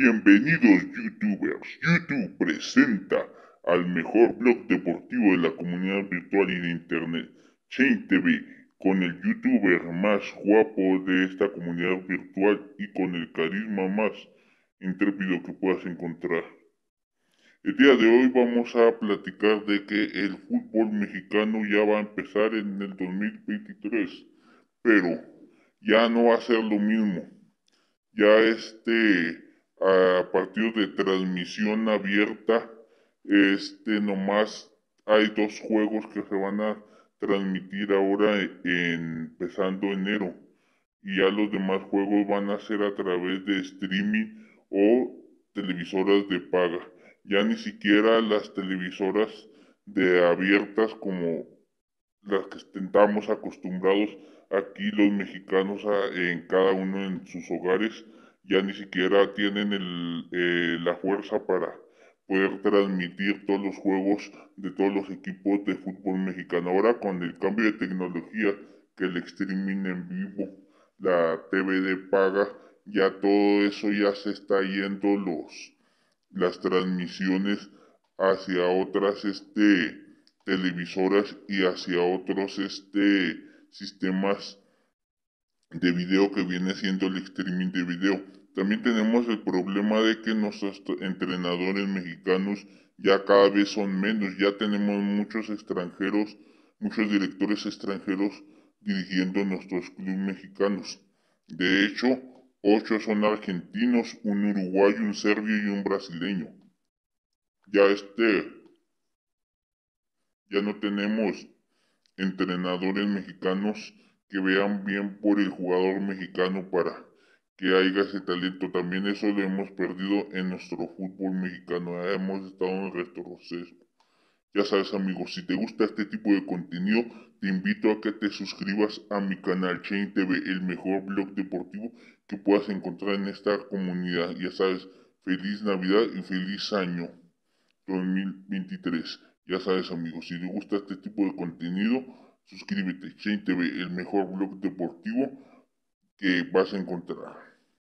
Bienvenidos youtubers, YouTube presenta al mejor blog deportivo de la comunidad virtual y de internet, Chain TV, con el youtuber más guapo de esta comunidad virtual y con el carisma más intrépido que puedas encontrar. El día de hoy vamos a platicar de que el fútbol mexicano ya va a empezar en el 2023, pero ya no va a ser lo mismo. Ya este a partir de transmisión abierta, este nomás hay dos juegos que se van a transmitir ahora empezando enero y ya los demás juegos van a ser a través de streaming o televisoras de paga. Ya ni siquiera las televisoras de abiertas como las que estamos acostumbrados aquí los mexicanos a, en cada uno en sus hogares ya ni siquiera tienen eh, la fuerza para poder transmitir todos los juegos de todos los equipos de fútbol mexicano. Ahora con el cambio de tecnología que el streaming en vivo, la TV de paga, ya todo eso ya se está yendo los las transmisiones hacia otras este televisoras y hacia otros este sistemas de video que viene siendo el streaming de video. También tenemos el problema de que nuestros entrenadores mexicanos ya cada vez son menos, ya tenemos muchos extranjeros, muchos directores extranjeros dirigiendo nuestros clubes mexicanos. De hecho, ocho son argentinos, un uruguayo, un serbio y un brasileño. Ya este, ya no tenemos entrenadores mexicanos que vean bien por el jugador mexicano para que haya ese talento. También eso lo hemos perdido en nuestro fútbol mexicano. ¿eh? Hemos estado en retroceso. Ya sabes amigos, si te gusta este tipo de contenido, te invito a que te suscribas a mi canal Chain TV, el mejor blog deportivo que puedas encontrar en esta comunidad. Ya sabes, feliz Navidad y feliz año 2023. Ya sabes amigos, si te gusta este tipo de contenido, Suscríbete, Chain TV, el mejor blog deportivo que vas a encontrar.